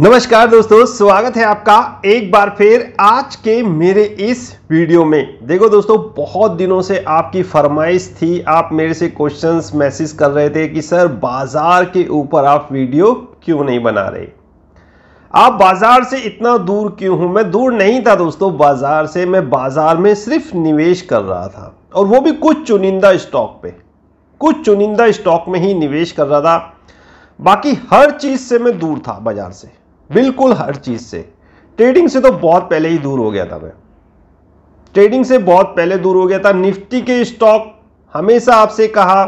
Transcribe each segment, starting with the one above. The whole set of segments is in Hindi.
नमस्कार दोस्तों स्वागत है आपका एक बार फिर आज के मेरे इस वीडियो में देखो दोस्तों बहुत दिनों से आपकी फरमाइश थी आप मेरे से क्वेश्चंस मैसेज कर रहे थे कि सर बाज़ार के ऊपर आप वीडियो क्यों नहीं बना रहे आप बाज़ार से इतना दूर क्यों हूं मैं दूर नहीं था दोस्तों बाज़ार से मैं बाज़ार में सिर्फ निवेश कर रहा था और वो भी कुछ चुनिंदा स्टॉक पे कुछ चुनिंदा स्टॉक में ही निवेश कर रहा था बाकी हर चीज़ से मैं दूर था बाज़ार से बिल्कुल हर चीज़ से ट्रेडिंग से तो बहुत पहले ही दूर हो गया था मैं ट्रेडिंग से बहुत पहले दूर हो गया था निफ्टी के स्टॉक हमेशा आपसे कहा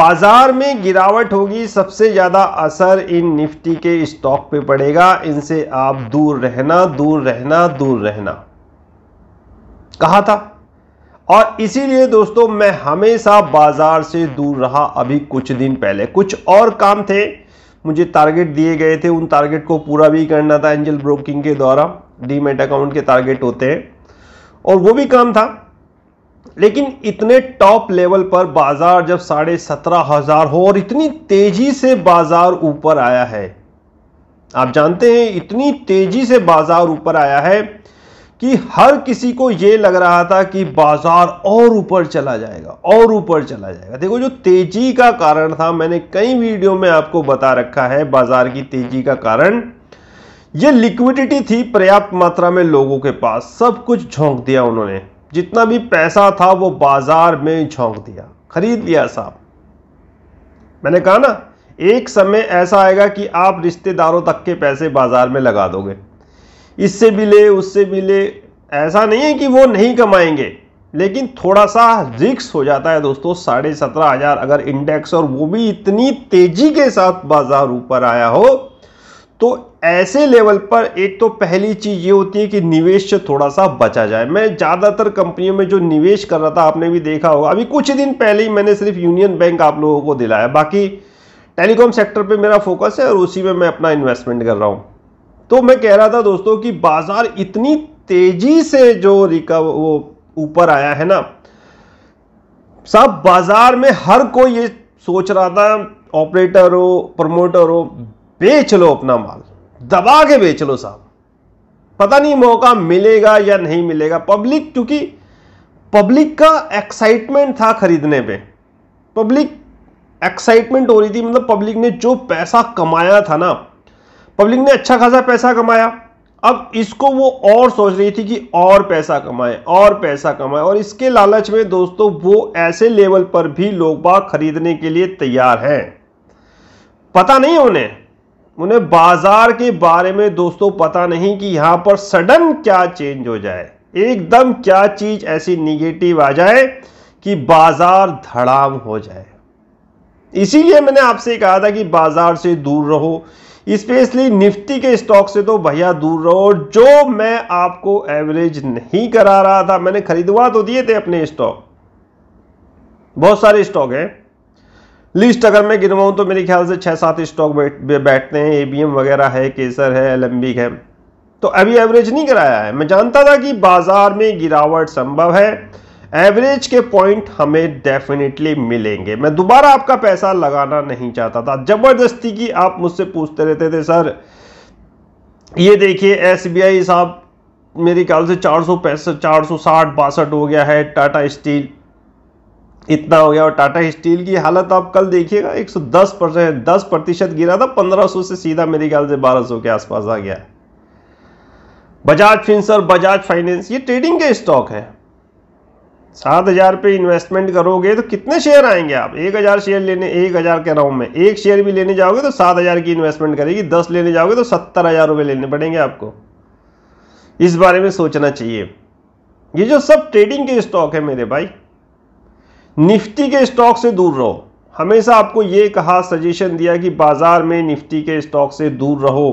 बाजार में गिरावट होगी सबसे ज़्यादा असर इन निफ्टी के स्टॉक पे पड़ेगा इनसे आप दूर रहना दूर रहना दूर रहना कहा था और इसीलिए दोस्तों मैं हमेशा बाजार से दूर रहा अभी कुछ दिन पहले कुछ और काम थे मुझे टारगेट दिए गए थे उन टारगेट को पूरा भी करना था एंजल ब्रोकिंग के द्वारा डीमेट अकाउंट के टारगेट होते हैं और वो भी काम था लेकिन इतने टॉप लेवल पर बाजार जब साढ़े सत्रह हजार हो और इतनी तेजी से बाजार ऊपर आया है आप जानते हैं इतनी तेजी से बाजार ऊपर आया है कि हर किसी को यह लग रहा था कि बाजार और ऊपर चला जाएगा और ऊपर चला जाएगा देखो जो तेजी का कारण था मैंने कई वीडियो में आपको बता रखा है बाजार की तेजी का कारण यह लिक्विडिटी थी पर्याप्त मात्रा में लोगों के पास सब कुछ झोंक दिया उन्होंने जितना भी पैसा था वो बाजार में झोंक दिया खरीद लिया साहब मैंने कहा ना एक समय ऐसा आएगा कि आप रिश्तेदारों तक के पैसे बाजार में लगा दोगे इससे मिले उससे मिले ऐसा नहीं है कि वो नहीं कमाएंगे लेकिन थोड़ा सा रिक्स हो जाता है दोस्तों साढ़े सत्रह हजार अगर इंडेक्स और वो भी इतनी तेजी के साथ बाजार ऊपर आया हो तो ऐसे लेवल पर एक तो पहली चीज ये होती है कि निवेश से थोड़ा सा बचा जाए मैं ज़्यादातर कंपनियों में जो निवेश कर रहा था आपने भी देखा होगा अभी कुछ ही दिन पहले ही मैंने सिर्फ यूनियन बैंक आप लोगों को दिलाया बाकी टेलीकॉम सेक्टर पे मेरा फोकस है और उसी में मैं अपना इन्वेस्टमेंट कर रहा हूँ तो मैं कह रहा था दोस्तों कि बाजार इतनी तेजी से जो रिकव वो ऊपर आया है ना साहब बाजार में हर कोई ये सोच रहा था ऑपरेटर हो प्रमोटर हो बेच लो अपना माल दबा के बेच लो साहब पता नहीं मौका मिलेगा या नहीं मिलेगा पब्लिक क्योंकि पब्लिक का एक्साइटमेंट था खरीदने पे पब्लिक एक्साइटमेंट हो रही थी मतलब पब्लिक ने जो पैसा कमाया था ना पब्लिक ने अच्छा खासा पैसा कमाया अब इसको वो और सोच रही थी कि और पैसा कमाए और पैसा कमाए और इसके लालच में दोस्तों वो ऐसे लेवल पर भी लोग बाग खरीदने के लिए तैयार हैं पता नहीं उन्हें उन्हें बाजार के बारे में दोस्तों पता नहीं कि यहां पर सडन क्या चेंज हो जाए एकदम क्या चीज ऐसी निगेटिव आ जाए कि बाजार धड़ाम हो जाए इसीलिए मैंने आपसे कहा था कि बाजार से दूर रहो स्पेशली निफ्टी के स्टॉक से तो भैया दूर रहो जो मैं आपको एवरेज नहीं करा रहा था मैंने खरीदवा तो दिए थे अपने स्टॉक बहुत सारे स्टॉक हैं लिस्ट अगर मैं गिनवाऊं तो मेरे ख्याल से छह सात स्टॉक बैठते हैं ए वगैरह है केसर है एलम्बिक है तो अभी एवरेज नहीं कराया है मैं जानता था कि बाजार में गिरावट संभव है एवरेज के पॉइंट हमें डेफिनेटली मिलेंगे मैं दोबारा आपका पैसा लगाना नहीं चाहता था जबरदस्ती की आप मुझसे पूछते रहते थे सर ये देखिए एस साहब मेरे ख्याल से चार सौ पैंसठ चार सौ साठ बासठ हो गया है टाटा स्टील इतना हो गया और टाटा स्टील की हालत आप कल देखिएगा 110 परसेंट दस प्रतिशत गिरा था 1500 से सीधा मेरे ख्याल से 1200 के आसपास आ गया बजाज फिंसर बजाज फाइनेंस ये ट्रेडिंग के स्टॉक है सात हज़ार पे इन्वेस्टमेंट करोगे तो कितने शेयर आएंगे आप एक हज़ार शेयर लेने एक हज़ार कह रहा हूँ मैं एक शेयर भी लेने जाओगे तो सात हज़ार की इन्वेस्टमेंट करेगी दस लेने जाओगे तो सत्तर हज़ार रुपये लेने पड़ेंगे आपको इस बारे में सोचना चाहिए ये जो सब ट्रेडिंग के स्टॉक है मेरे भाई निफ्टी के स्टॉक से दूर रहो हमेशा आपको ये कहा सजेशन दिया कि बाजार में निफ्टी के स्टॉक से दूर रहो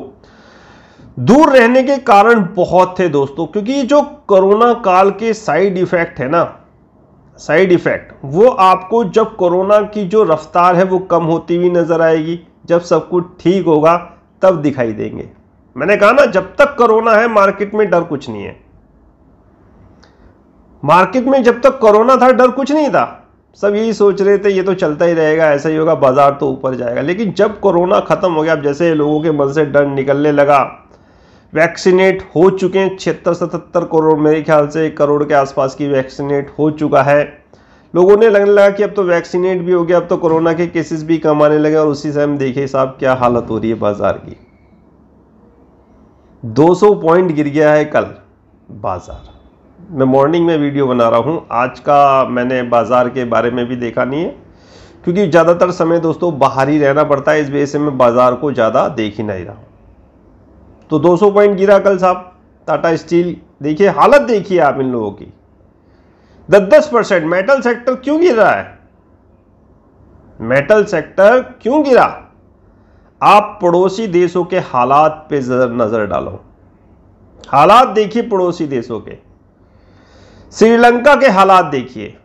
दूर रहने के कारण बहुत थे दोस्तों क्योंकि जो कोरोना काल के साइड इफेक्ट है ना साइड इफ़ेक्ट वो आपको जब कोरोना की जो रफ्तार है वो कम होती हुई नज़र आएगी जब सब कुछ ठीक होगा तब दिखाई देंगे मैंने कहा ना जब तक कोरोना है मार्केट में डर कुछ नहीं है मार्केट में जब तक कोरोना था डर कुछ नहीं था सब यही सोच रहे थे ये तो चलता ही रहेगा ऐसा ही होगा बाजार तो ऊपर जाएगा लेकिन जब कोरोना ख़त्म हो गया अब जैसे लोगों के मन से डर निकलने लगा वैक्सीनेट हो चुके हैं छिहत्तर सतहत्तर करोड़ मेरे ख्याल से एक करोड़ के आसपास की वैक्सीनेट हो चुका है लोगों ने लगने लगा कि अब तो वैक्सीनेट भी हो गया अब तो कोरोना के केसेस भी कम आने लगे और उसी से हम देखे साहब क्या हालत हो रही है बाज़ार की 200 पॉइंट गिर गया है कल बाज़ार मैं मॉर्निंग में वीडियो बना रहा हूँ आज का मैंने बाज़ार के बारे में भी देखा नहीं है क्योंकि ज़्यादातर समय दोस्तों बाहर ही रहना पड़ता है इस वजह से मैं बाज़ार को ज़्यादा देख ही नहीं रहा हूँ तो 200 पॉइंट गिरा कल साहब टाटा स्टील देखिए हालत देखिए आप इन लोगों की दस दस परसेंट मेटल सेक्टर क्यों गिर रहा है मेटल सेक्टर क्यों गिरा आप पड़ोसी देशों के हालात पे नजर डालो हालात देखिए पड़ोसी देशों के श्रीलंका के हालात देखिए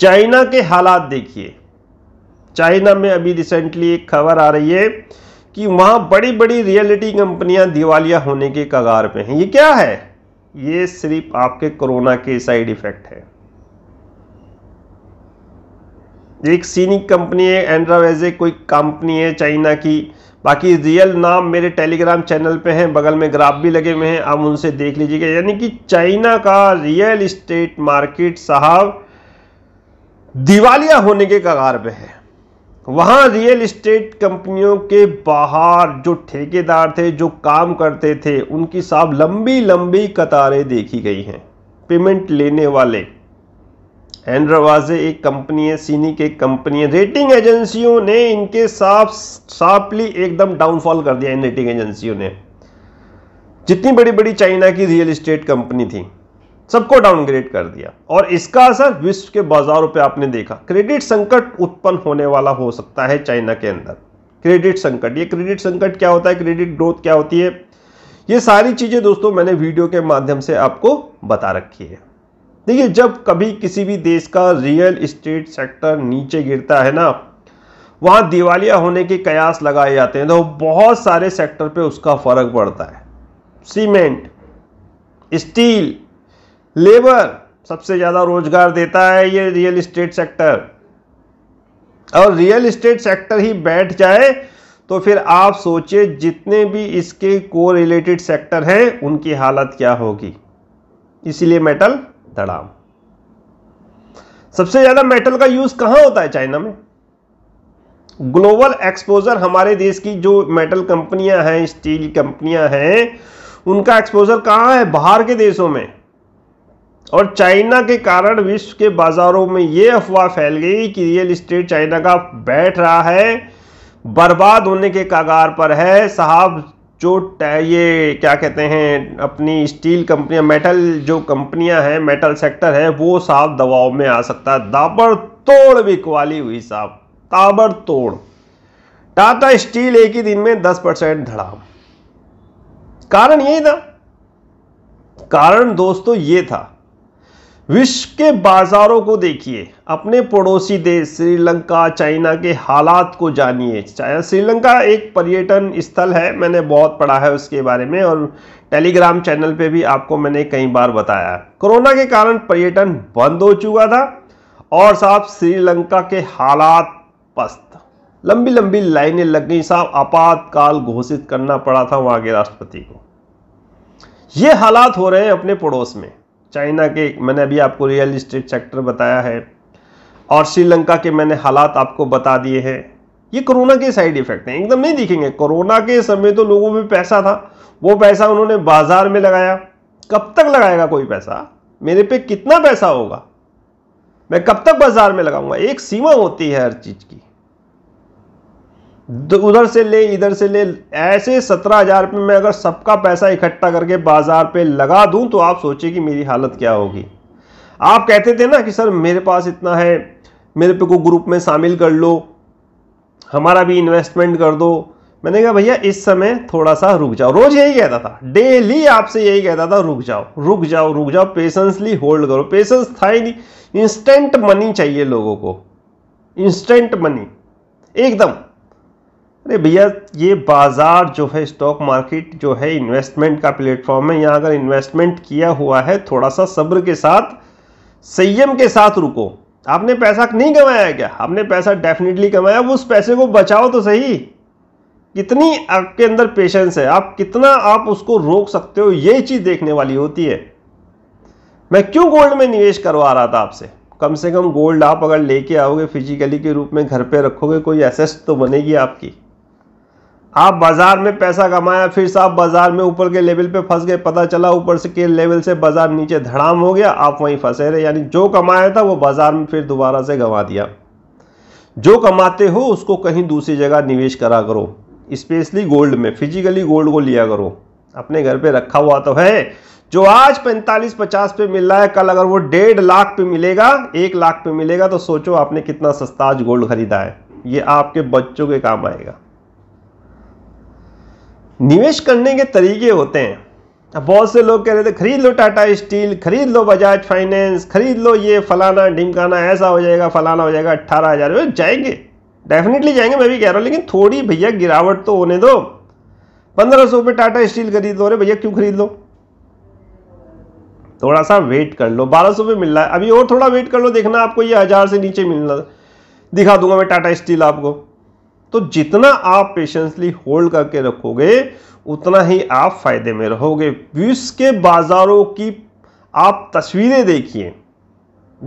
चाइना के हालात देखिए चाइना में अभी रिसेंटली एक खबर आ रही है कि वहां बड़ी बड़ी रियलिटी कंपनियां दिवालिया होने के कगार पे हैं ये क्या है ये सिर्फ आपके कोरोना के साइड इफेक्ट है एक सीनिक कंपनी है एंड्रावेजे कोई कंपनी है चाइना की बाकी रियल नाम मेरे टेलीग्राम चैनल पे हैं बगल में ग्राफ भी लगे हुए हैं आप उनसे देख लीजिएगा यानी कि चाइना का रियल इस्टेट मार्केट साहब दिवालिया होने के कगार पे है वहाँ रियल इस्टेट कंपनियों के बाहर जो ठेकेदार थे जो काम करते थे उनकी साहब लंबी लंबी कतारें देखी गई हैं पेमेंट लेने वाले एंड्रवाजे एक कंपनी है सीनी के कंपनी है रेटिंग एजेंसियों ने इनके साफ साफली एकदम डाउनफॉल कर दिया इन रेटिंग एजेंसियों ने जितनी बड़ी बड़ी चाइना की रियल इस्टेट कंपनी थी सबको डाउनग्रेड कर दिया और इसका असर विश्व के बाजारों पे आपने देखा क्रेडिट संकट उत्पन्न होने वाला हो सकता है चाइना के अंदर क्रेडिट संकट ये क्रेडिट संकट क्या होता है क्रेडिट ग्रोथ क्या होती है ये सारी चीज़ें दोस्तों मैंने वीडियो के माध्यम से आपको बता रखी है देखिए जब कभी किसी भी देश का रियल इस्टेट सेक्टर नीचे गिरता है ना वहां दिवालिया होने के कयास लगाए जाते हैं तो बहुत सारे सेक्टर पे उसका फर्क पड़ता है सीमेंट स्टील लेबर सबसे ज़्यादा रोजगार देता है ये रियल इस्टेट सेक्टर और रियल इस्टेट सेक्टर ही बैठ जाए तो फिर आप सोचिए जितने भी इसके को रिलेटेड सेक्टर हैं उनकी हालत क्या होगी इसीलिए मेटल दड़ाम सबसे ज़्यादा मेटल का यूज़ कहां होता है चाइना में ग्लोबल एक्सपोजर हमारे देश की जो मेटल कंपनियां हैं स्टील कंपनियां हैं उनका एक्सपोजर कहां है बाहर के देशों में और चाइना के कारण विश्व के बाज़ारों में ये अफवाह फैल गई कि रियल इस्टेट चाइना का बैठ रहा है बर्बाद होने के कागार पर है साहब जो ये क्या कहते हैं अपनी स्टील कंपनियां मेटल जो कंपनियां हैं मेटल सेक्टर है वो साहब दबाव में आ सकता है ताबड़तोड़ बिकवाली हुई साहब ताबड़तोड़ टाटा स्टील एक ही दिन में 10 परसेंट धड़ाम कारण यही था कारण दोस्तों ये था विश्व के बाजारों को देखिए अपने पड़ोसी देश श्रीलंका चाइना के हालात को जानिए श्रीलंका एक पर्यटन स्थल है मैंने बहुत पढ़ा है उसके बारे में और टेलीग्राम चैनल पे भी आपको मैंने कई बार बताया कोरोना के कारण पर्यटन बंद हो चुका था और साहब श्रीलंका के हालात पस्त लंबी लंबी लाइनें लग गई साहब आपातकाल घोषित करना पड़ा था वहां के राष्ट्रपति को ये हालात हो रहे हैं अपने पड़ोस में चाइना के मैंने अभी आपको रियल इस्टेट सेक्टर बताया है और श्रीलंका के मैंने हालात आपको बता दिए हैं ये कोरोना के साइड इफेक्ट हैं एकदम नहीं दिखेंगे कोरोना के समय तो लोगों में पैसा था वो पैसा उन्होंने बाजार में लगाया कब तक लगाएगा कोई पैसा मेरे पे कितना पैसा होगा मैं कब तक बाजार में लगाऊंगा एक सीमा होती है हर चीज़ की उधर से ले इधर से ले ऐसे सत्रह हजार रुपये में अगर सबका पैसा इकट्ठा करके बाजार पे लगा दूं तो आप सोचिए कि मेरी हालत क्या होगी आप कहते थे ना कि सर मेरे पास इतना है मेरे पे को ग्रुप में शामिल कर लो हमारा भी इन्वेस्टमेंट कर दो मैंने कहा भैया इस समय थोड़ा सा रुक जाओ रोज यही कहता था डेली आपसे यही कहता था रुक जाओ रुक जाओ रुक जाओ पेशेंसली होल्ड करो पेशेंस था ही नहीं इंस्टेंट मनी चाहिए लोगों को इंस्टेंट मनी एकदम अरे भैया ये बाज़ार जो है स्टॉक मार्केट जो है इन्वेस्टमेंट का प्लेटफॉर्म है यहाँ अगर इन्वेस्टमेंट किया हुआ है थोड़ा सा सब्र के साथ संयम के साथ रुको आपने पैसा नहीं कमाया क्या आपने पैसा डेफिनेटली कमाया वो उस पैसे को बचाओ तो सही कितनी आपके अंदर पेशेंस है आप कितना आप उसको रोक सकते हो ये चीज़ देखने वाली होती है मैं क्यों गोल्ड में निवेश करवा रहा था आपसे कम से कम गोल्ड आप अगर लेके आओगे फिजिकली के रूप में घर पे रखोगे कोई एसेस तो बनेगी आपकी आप बाजार में पैसा कमाया फिर से आप बाजार में ऊपर के लेवल पे फंस गए पता चला ऊपर से के लेवल से बाजार नीचे धड़ाम हो गया आप वहीं फंसे रहे यानी जो कमाया था वो बाजार में फिर दोबारा से गंवा दिया जो कमाते हो उसको कहीं दूसरी जगह निवेश करा करो स्पेशली गोल्ड में फिजिकली गोल्ड को लिया करो अपने घर पर रखा हुआ तो है जो आज पैंतालीस पचास पे मिल रहा है कल अगर वो डेढ़ लाख पे मिलेगा एक लाख पे मिलेगा तो सोचो आपने कितना सस्ता आज गोल्ड खरीदा है ये आपके बच्चों के काम आएगा निवेश करने के तरीके होते हैं अब बहुत से लोग कह रहे थे खरीद लो टाटा स्टील खरीद लो बजाज फाइनेंस खरीद लो ये फलाना ढिमकाना ऐसा हो जाएगा फलाना हो जाएगा अट्ठारह हज़ार में तो जाएंगे डेफिनेटली जाएंगे मैं भी कह रहा हूँ लेकिन थोड़ी भैया गिरावट तो होने दो पंद्रह सौ टाटा स्टील खरीद लो अरे भैया क्यों खरीद लो थोड़ा सा वेट कर लो बारह सौ मिल रहा है अभी और थोड़ा वेट कर लो देखना आपको ये हज़ार से नीचे मिलना दिखा दूंगा मैं टाटा स्टील आपको तो जितना आप पेशेंसली होल्ड करके रखोगे उतना ही आप फायदे में रहोगे विश्व के बाजारों की आप तस्वीरें देखिए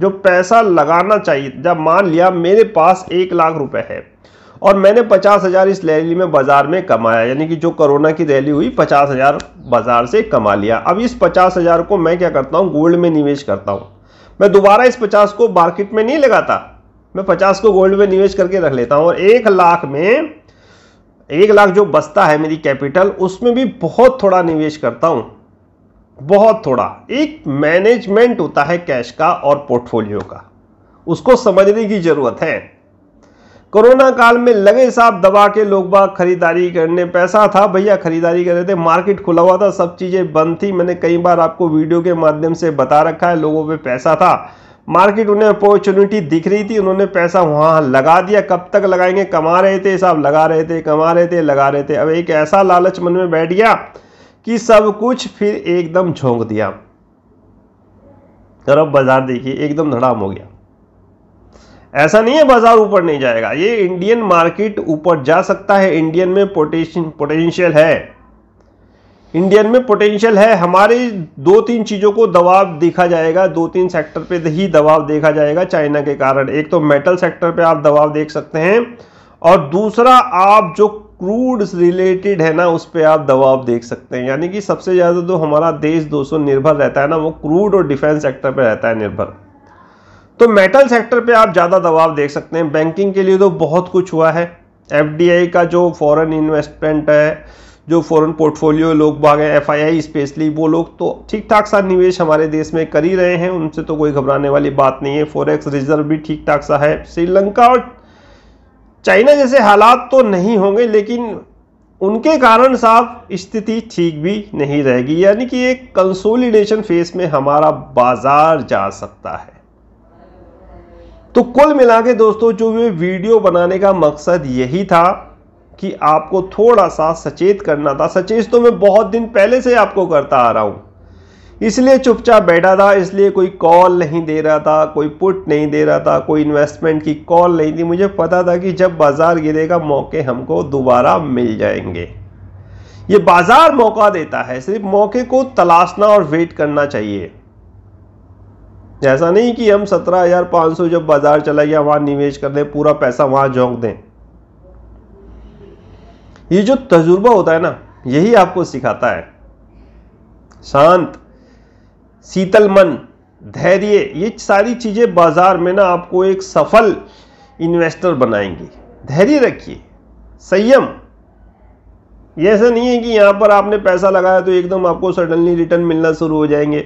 जो पैसा लगाना चाहिए जब मान लिया मेरे पास एक लाख रुपए है और मैंने पचास हज़ार इस रैली में बाज़ार में कमाया यानी कि जो कोरोना की रैली हुई पचास हज़ार बाज़ार से कमा लिया अब इस पचास हज़ार को मैं क्या करता हूँ गोल्ड में निवेश करता हूँ मैं दोबारा इस पचास को मार्केट में नहीं लगाता मैं पचास को गोल्ड में निवेश करके रख लेता हूँ और एक लाख में एक लाख जो बचता है मेरी कैपिटल उसमें भी बहुत थोड़ा निवेश करता हूँ बहुत थोड़ा एक मैनेजमेंट होता है कैश का और पोर्टफोलियो का उसको समझने की जरूरत है कोरोना काल में लगे साहब दबा के लोग बाग खरीदारी करने पैसा था भैया खरीदारी कर रहे थे मार्केट खुला हुआ था सब चीज़ें बंद थी मैंने कई बार आपको वीडियो के माध्यम से बता रखा है लोगों पे पैसा था मार्केट उन्हें अपॉर्चुनिटी दिख रही थी उन्होंने पैसा वहाँ लगा दिया कब तक लगाएंगे कमा रहे थे साहब लगा रहे थे कमा रहे थे लगा रहे थे अब एक ऐसा लालच मन में बैठ गया कि सब कुछ फिर एकदम झोंक दिया और अब बाज़ार देखिए एकदम धड़ाम हो गया ऐसा नहीं है बाज़ार ऊपर नहीं जाएगा ये इंडियन मार्केट ऊपर जा सकता है इंडियन में पोटेंशियल है इंडियन में पोटेंशियल है हमारे दो तीन चीज़ों को दबाव देखा जाएगा दो तीन सेक्टर पे ही दबाव देखा जाएगा चाइना के कारण एक तो मेटल सेक्टर पे आप दबाव देख सकते हैं और दूसरा आप जो क्रूड रिलेटेड है ना उस पर आप दबाव देख सकते हैं यानी कि सबसे ज़्यादा जो तो हमारा देश दोस्तों निर्भर रहता है ना वो क्रूड और डिफेंस सेक्टर पर रहता है निर्भर तो मेटल सेक्टर पर आप ज़्यादा दबाव देख सकते हैं बैंकिंग के लिए तो बहुत कुछ हुआ है एफ का जो फॉरन इन्वेस्टमेंट है जो फॉरेन पोर्टफोलियो लोग भाग हैं एफ स्पेशली वो लोग तो ठीक ठाक सा निवेश हमारे देश में कर ही रहे हैं उनसे तो कोई घबराने वाली बात नहीं है फॉरेक्स रिजर्व भी ठीक ठाक सा है श्रीलंका और चाइना जैसे हालात तो नहीं होंगे लेकिन उनके कारण साहब स्थिति ठीक भी नहीं रहेगी यानी कि एक कंसोलिडेशन फेस में हमारा बाजार जा सकता है तो कुल मिला के दोस्तों जो ये वीडियो बनाने का मकसद यही था कि आपको थोड़ा सा सचेत करना था सचेत तो मैं बहुत दिन पहले से आपको करता आ रहा हूँ इसलिए चुपचाप बैठा था इसलिए कोई कॉल नहीं दे रहा था कोई पुट नहीं दे रहा था कोई इन्वेस्टमेंट की कॉल नहीं थी मुझे पता था कि जब बाज़ार गिरेगा मौके हमको दोबारा मिल जाएंगे ये बाज़ार मौका देता है सिर्फ मौके को तलाशना और वेट करना चाहिए ऐसा नहीं कि हम सत्रह हज़ार पाँच सौ जब बाज़ार चला गया वहाँ निवेश कर दें पूरा पैसा वहाँ झोंक दें ये जो तजुर्बा होता है ना यही आपको सिखाता है शांत शीतल मन धैर्य ये सारी चीज़ें बाजार में ना आपको एक सफल इन्वेस्टर बनाएंगी धैर्य रखिए संयम ये ऐसा नहीं है कि यहां पर आपने पैसा लगाया तो एकदम आपको सडनली रिटर्न मिलना शुरू हो जाएंगे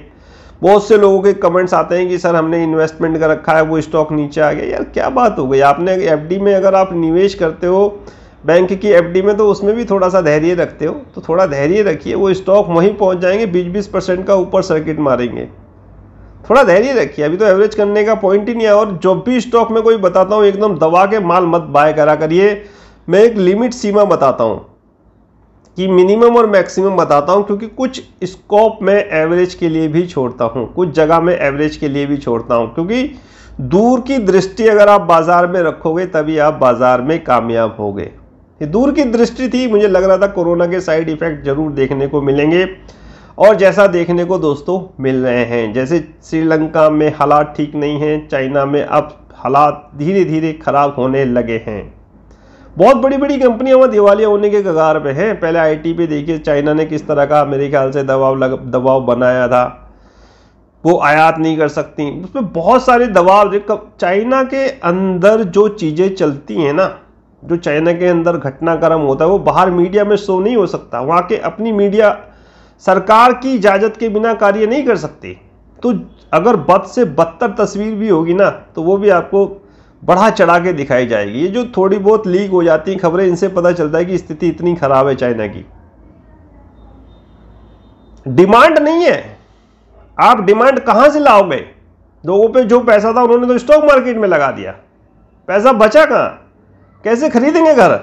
बहुत से लोगों के कमेंट्स आते हैं कि सर हमने इन्वेस्टमेंट कर रखा है वो स्टॉक नीचे आ गया यार क्या बात हो गई आपने एफडी में अगर आप निवेश करते हो बैंक की एफडी में तो उसमें भी थोड़ा सा धैर्य रखते हो तो थोड़ा धैर्य रखिए वो स्टॉक वहीं पहुंच जाएंगे बीस बीस परसेंट का ऊपर सर्किट मारेंगे थोड़ा धैर्य रखिए अभी तो एवरेज करने का पॉइंट ही नहीं है और जब भी स्टॉक में कोई बताता हूँ एकदम दबा के माल मत बाय करा करिए मैं एक लिमिट सीमा बताता हूँ कि मिनिमम और मैक्सिमम बताता हूँ क्योंकि कुछ स्कोप में एवरेज के लिए भी छोड़ता हूँ कुछ जगह में एवरेज के लिए भी छोड़ता हूँ क्योंकि दूर की दृष्टि अगर आप बाज़ार में रखोगे तभी आप बाज़ार में कामयाब होगे ये दूर की दृष्टि थी मुझे लग रहा था कोरोना के साइड इफेक्ट जरूर देखने को मिलेंगे और जैसा देखने को दोस्तों मिल रहे हैं जैसे श्रीलंका में हालात ठीक नहीं हैं चाइना में अब हालात धीरे धीरे खराब होने लगे हैं बहुत बड़ी बड़ी कंपनियां वहाँ दिवालिया होने के कगार पे हैं पहले आईटी पे देखिए चाइना ने किस तरह का मेरे ख्याल से दबाव लग दबाव बनाया था वो आयात नहीं कर सकती उसमें बहुत सारे दबाव चाइना के अंदर जो चीज़ें चलती हैं ना जो चाइना के अंदर घटनाक्रम होता है वो बाहर मीडिया में शो नहीं हो सकता वहाँ के अपनी मीडिया सरकार की इजाज़त के बिना कार्य नहीं कर सकती तो अगर बद से बदतर तस्वीर भी होगी ना तो वो भी आपको बढ़ा चढ़ा के दिखाई जाएगी ये जो थोड़ी बहुत लीक हो जाती हैं खबरें इनसे पता चलता है कि स्थिति इतनी ख़राब है चाइना की डिमांड नहीं है आप डिमांड कहाँ से लाओगे लोगों पे जो पैसा था उन्होंने तो स्टॉक मार्केट में लगा दिया पैसा बचा कहाँ कैसे खरीदेंगे घर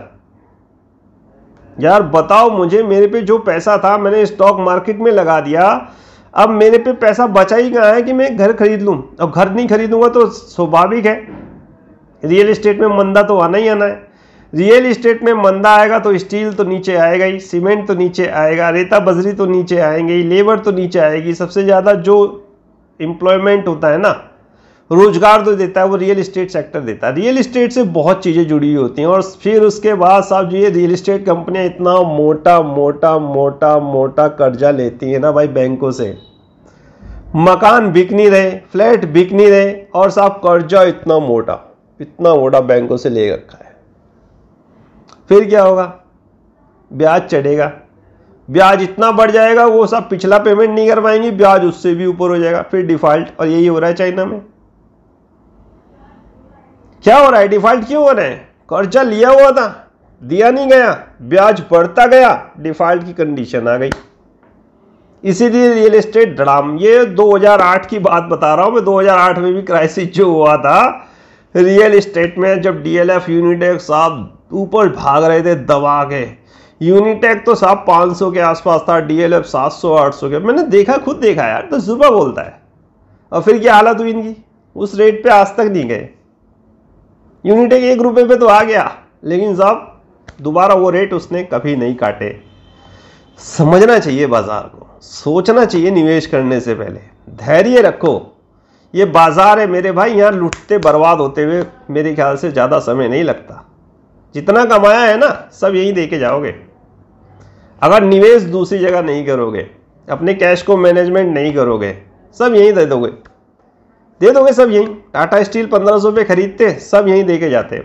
यार बताओ मुझे मेरे पे जो पैसा था मैंने स्टॉक मार्केट में लगा दिया अब मेरे पे पैसा बचा ही कहाँ है कि मैं घर खरीद लूँ अब घर नहीं खरीदूंगा तो स्वाभाविक है रियल इस्टेट में मंदा तो आना ही आना है रियल इस्टेट में मंदा आएगा तो स्टील तो नीचे आएगा ही सीमेंट तो नीचे आएगा रेता बजरी तो नीचे आएंगे लेबर तो नीचे आएगी सबसे ज़्यादा जो एम्प्लॉयमेंट होता है ना रोजगार तो देता है वो रियल इस्टेट सेक्टर देता है रियल इस्टेट से बहुत चीज़ें जुड़ी हुई होती हैं और फिर उसके बाद साहब जो ये रियल इस्टेट कंपनियाँ इतना मोटा मोटा मोटा मोटा कर्जा लेती हैं ना भाई बैंकों से मकान बिक नहीं रहे फ्लैट बिक नहीं रहे और साहब कर्जा इतना मोटा इतना मोटा बैंकों से ले रखा है फिर क्या होगा ब्याज चढ़ेगा ब्याज इतना बढ़ जाएगा वो सब पिछला पेमेंट नहीं कर पाएंगे ब्याज उससे भी ऊपर हो जाएगा फिर डिफ़ॉल्ट और यही हो रहा है चाइना में क्या हो रहा है डिफॉल्ट क्यों हो रहे हैं कर्जा लिया हुआ था दिया नहीं गया ब्याज बढ़ता गया डिफॉल्ट की कंडीशन आ गई इसीलिए रियल एस्टेट ड्राम ये 2008 की बात बता रहा हूँ मैं 2008 में भी क्राइसिस जो हुआ था रियल इस्टेट में जब डीएलएफ यूनिटेक साहब ऊपर भाग रहे थे दबा के यूनिटेक तो साहब 500 के आसपास था डीएलएफ 700 800 के मैंने देखा खुद देखा यार तो जुबा बोलता है और फिर क्या हालत हुई इनकी उस रेट पे आज तक नहीं गए यूनिट एक रुपये पे तो आ गया लेकिन साहब दोबारा वो रेट उसने कभी नहीं काटे समझना चाहिए बाजार को सोचना चाहिए निवेश करने से पहले धैर्य रखो ये बाजार है मेरे भाई यहाँ लुटते बर्बाद होते हुए मेरे ख्याल से ज़्यादा समय नहीं लगता जितना कमाया है ना सब यहीं दे के जाओगे अगर निवेश दूसरी जगह नहीं करोगे अपने कैश को मैनेजमेंट नहीं करोगे सब यहीं दे दोगे दे दोगे सब यहीं टाटा स्टील पंद्रह सौ खरीदते सब यहीं दे के जाते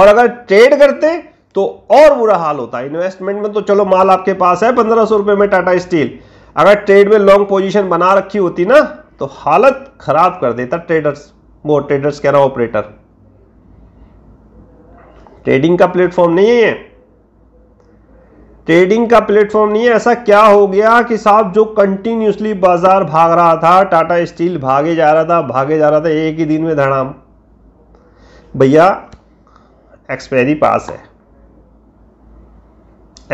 और अगर ट्रेड करते तो और बुरा हाल होता है इन्वेस्टमेंट में तो चलो माल आपके पास है पंद्रह सौ रुपये में टाटा स्टील अगर ट्रेड में लॉन्ग पोजीशन बना रखी होती ना तो हालत खराब कर देता ट्रेडर्स वो ट्रेडर्स कह रहा ऑपरेटर ट्रेडिंग का प्लेटफॉर्म नहीं है ट्रेडिंग का प्लेटफॉर्म नहीं है ऐसा क्या हो गया कि साहब जो कंटिन्यूसली बाजार भाग रहा था टाटा स्टील भागे जा रहा था भागे जा रहा था एक ही दिन में धड़ाम भैया एक्सपायरी पास है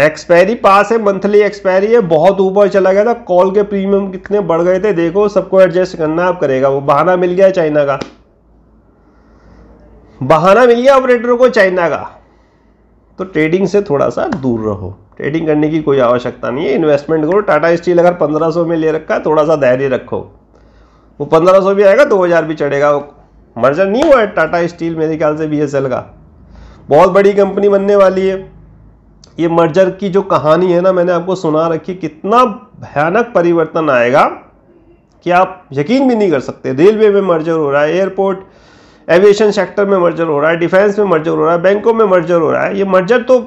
एक्सपायरी पास है मंथली एक्सपायरी है बहुत ऊपर चला गया था कॉल के प्रीमियम कितने बढ़ गए थे देखो सबको एडजस्ट करना आप करेगा वो बहाना मिल गया चाइना का बहाना मिल गया ऑपरेटरों को चाइना का तो ट्रेडिंग से थोड़ा सा दूर रहो ट्रेडिंग करने की कोई आवश्यकता नहीं है इन्वेस्टमेंट करो टाटा स्टील अगर 1500 में ले रखा है थोड़ा सा धैर्य रखो वो 1500 भी आएगा 2000 भी चढ़ेगा मर्जर नहीं हुआ है टाटा स्टील मेरे ख्याल से बी का बहुत बड़ी कंपनी बनने वाली है ये मर्जर की जो कहानी है ना मैंने आपको सुना रखी कितना भयानक परिवर्तन आएगा कि आप यकीन भी नहीं कर सकते रेलवे में मर्जर हो रहा है एयरपोर्ट एविएशन सेक्टर में मर्जर हो रहा है डिफेंस में मर्जर हो रहा है बैंकों में मर्जर हो रहा है ये मर्जर तो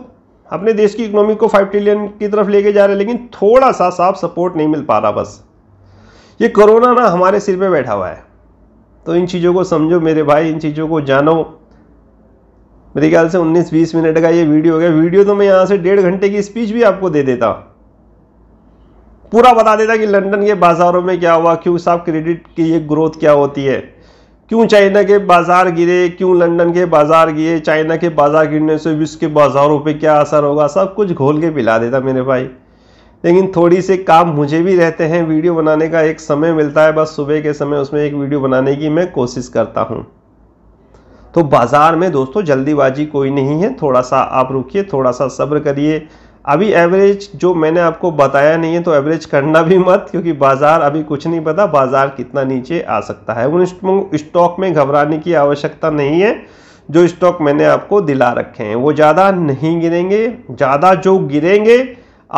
अपने देश की इकोनॉमी को फाइव ट्रिलियन की तरफ लेके जा रहे हैं लेकिन थोड़ा सा साफ सपोर्ट नहीं मिल पा रहा बस ये कोरोना ना हमारे सिर पे बैठा हुआ है तो इन चीज़ों को समझो मेरे भाई इन चीज़ों को जानो मेरे ख्याल से 19-20 मिनट का ये वीडियो हो गया वीडियो तो मैं यहाँ से डेढ़ घंटे की स्पीच भी आपको दे देता पूरा बता देता कि लंदन के बाज़ारों में क्या हुआ क्यों साहब क्रेडिट की ये ग्रोथ क्या होती है क्यों चाइना के बाजार गिरे क्यों लंदन के बाजार गिरे चाइना के बाजार गिरने से विश्व के बाजारों पे क्या असर होगा सब कुछ घोल के पिला देता मेरे भाई लेकिन थोड़ी से काम मुझे भी रहते हैं वीडियो बनाने का एक समय मिलता है बस सुबह के समय उसमें एक वीडियो बनाने की मैं कोशिश करता हूँ तो बाज़ार में दोस्तों जल्दीबाजी कोई नहीं है थोड़ा सा आप रुकिए थोड़ा सा सब्र करिए अभी एवरेज जो मैंने आपको बताया नहीं है तो एवरेज करना भी मत क्योंकि बाज़ार अभी कुछ नहीं पता बाज़ार कितना नीचे आ सकता है उन स्टॉक में घबराने की आवश्यकता नहीं है जो स्टॉक मैंने आपको दिला रखे हैं वो ज़्यादा नहीं गिरेंगे ज़्यादा जो गिरेंगे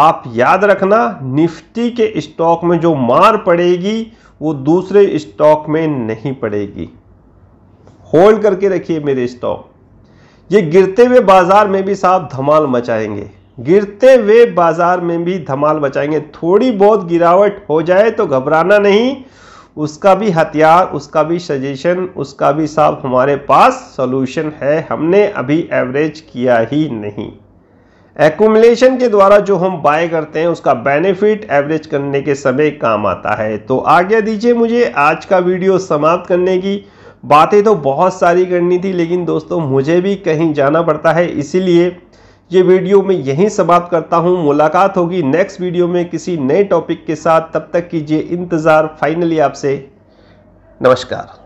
आप याद रखना निफ्टी के स्टॉक में जो मार पड़ेगी वो दूसरे स्टॉक में नहीं पड़ेगी होल्ड करके रखिए मेरे स्टॉक ये गिरते हुए बाजार में भी साहब धमाल मचाएंगे गिरते हुए बाजार में भी धमाल बचाएंगे थोड़ी बहुत गिरावट हो जाए तो घबराना नहीं उसका भी हथियार उसका भी सजेशन उसका भी साहब हमारे पास सॉल्यूशन है हमने अभी एवरेज किया ही नहीं एकुमलेशन के द्वारा जो हम बाय करते हैं उसका बेनिफिट एवरेज करने के समय काम आता है तो आज्ञा दीजिए मुझे आज का वीडियो समाप्त करने की बातें तो बहुत सारी करनी थी लेकिन दोस्तों मुझे भी कहीं जाना पड़ता है इसीलिए ये वीडियो में यहीं समाप्त करता हूँ मुलाकात होगी नेक्स्ट वीडियो में किसी नए टॉपिक के साथ तब तक कीजिए इंतज़ार फाइनली आपसे नमस्कार